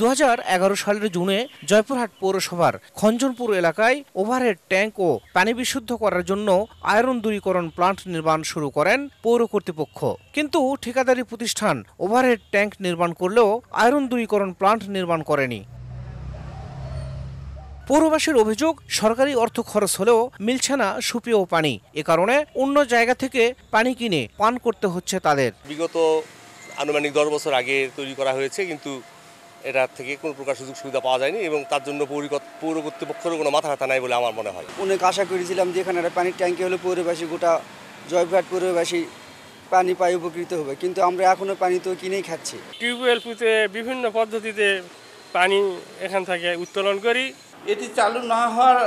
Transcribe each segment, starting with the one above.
দু সালের জুনে জয়পুরহাট পৌরসভার খঞ্জনপুর এলাকায় ওভারহেড ট্যাঙ্ক ও পানি বিশুদ্ধ করার জন্য আয়রন দূরীকরণ প্লান্ট নির্মাণ শুরু করেন পৌর কর্তৃপক্ষ কিন্তু ঠিকাদারি প্রতিষ্ঠান ওভারহেড ট্যাঙ্ক নির্মাণ করলেও আয়রন দূরীকরণ প্লান্ট নির্মাণ করেনি পৌরবাসীর অভিযোগ সরকারি অর্থ খরচ হলেও মিলছে না সুপেয় পানি এ কারণে অন্য জায়গা থেকে পানি কিনে পান করতে হচ্ছে তাদের বিগত আনুমানিক দশ বছর আগে তৈরি করা হয়েছে কিন্তু এটা থেকে কোনো প্রকার সুযোগ সুবিধা পাওয়া যায়নি এবং তার জন্য পৌর কর্তৃপক্ষেরও কোনো মাথা ব্যথা নাই বলে আমার মনে হয় অনেক আশা করেছিলাম যে এখানে একটা পানির ট্যাঙ্কি হলে পৌরবাসী গোটা জয়ঘাট পৌরবাসী পানি পায় উপকৃত হবে কিন্তু আমরা এখনও পানি তো কিনেই খাচ্ছি টিউবওয়েল পুঁতে বিভিন্ন পদ্ধতিতে পানি এখান থেকে উত্তোলন করি এটি চালু না হওয়ার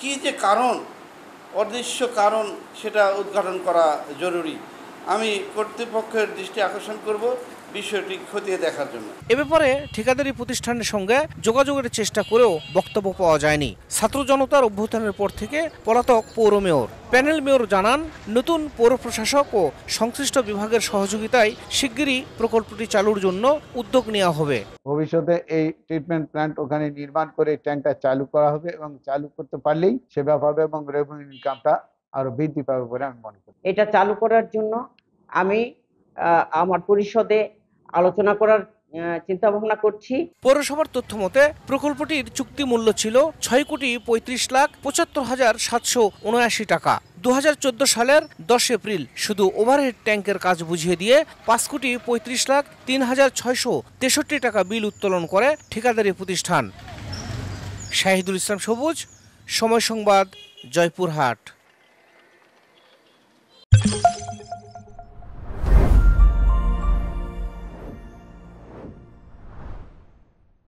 কি যে কারণ অদৃশ্য কারণ সেটা উদ্ঘাটন করা জরুরি আমি কর্তৃপক্ষের দৃষ্টি আকর্ষণ করব বিষয়টি খতিয়ে দেখার জন্য এ ব্যাপারে ঠিকাদারি প্রতিষ্ঠানের সঙ্গে যোগাযোগের চেষ্টা করেও বক্তব্য পাওয়া যায়নি ছাত্র জনতার অভ্যুত্থানের পর থেকে পলাতক পৌর মেয়র প্যানেল মেয়র জানান নতুন পৌর প্রশাসক ও সংশ্লিষ্ট বিভাগের সহযোগিতায় শিগগিরই প্রকল্পটি চালুর জন্য উদ্যোগ নেওয়া হবে ভবিষ্যতে এই ট্রিটমেন্ট প্ল্যান্ট ওখানে নির্মাণ করে ট্যাঙ্কটা চালু করা হবে এবং চালু করতে পারলেই সেবা পাবে এবং রেভিনিউ ইনকামটা আরো বৃদ্ধি পাবে বলে আমি মনে করি এটা চালু করার জন্য আমি আমার পরিষদে আলোচনা করার চিন্তা ভাবনা করছি পৌরসভার তথ্য মতে প্রকল্পটির চুক্তি মূল্য ছিল ছয় কোটি পঁয়ত্রিশ লাখ পঁচাত্তর হাজার সাতশো উনআশি টাকা দু সালের দশ এপ্রিল শুধু ওভারহেড ট্যাঙ্কের কাজ বুঝিয়ে দিয়ে পাঁচ কোটি পঁয়ত্রিশ লাখ তিন হাজার ছয়শো তেষট্টি টাকা বিল উত্তোলন করে ঠিকাদারি প্রতিষ্ঠান শাহিদুল ইসলাম সবুজ সময় সংবাদ জয়পুরহাট